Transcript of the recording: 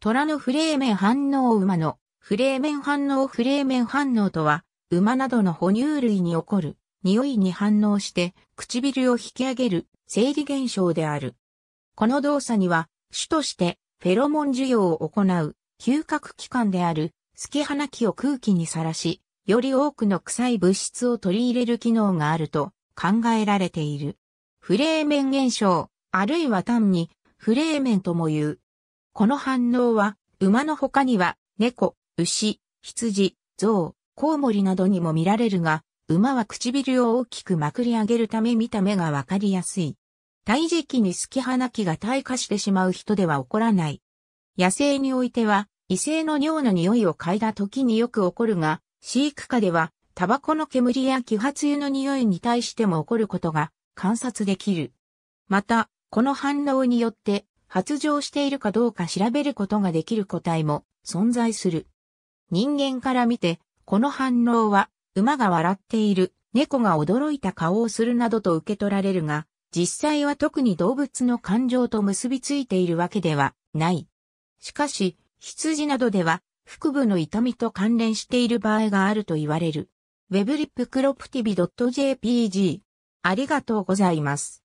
虎のフレーメン反応馬のフレーメン反応フレーメン反応とは、馬などの哺乳類に起こる、匂いに反応して唇を引き上げる生理現象である。この動作には、主としてフェロモン授与を行う嗅覚器官である透き鼻気を空気にさらし、より多くの臭い物質を取り入れる機能があると考えられている。フレーメン現象、あるいは単にフレーメンとも言うこの反応は、馬の他には、猫、牛、羊、象、コウモリなどにも見られるが、馬は唇を大きくまくり上げるため見た目がわかりやすい。胎児期に好き花期が退化してしまう人では起こらない。野生においては、異性の尿の匂いを嗅いだ時によく起こるが、飼育下では、タバコの煙や揮発油の匂いに対しても起こることが観察できる。また、この反応によって発情しているかどうか調べることができる個体も存在する。人間から見て、この反応は、馬が笑っている、猫が驚いた顔をするなどと受け取られるが、実際は特に動物の感情と結びついているわけではない。しかし、羊などでは、腹部の痛みと関連している場合があると言われる。ウェブリップクロプ p t v .jpg ありがとうございます。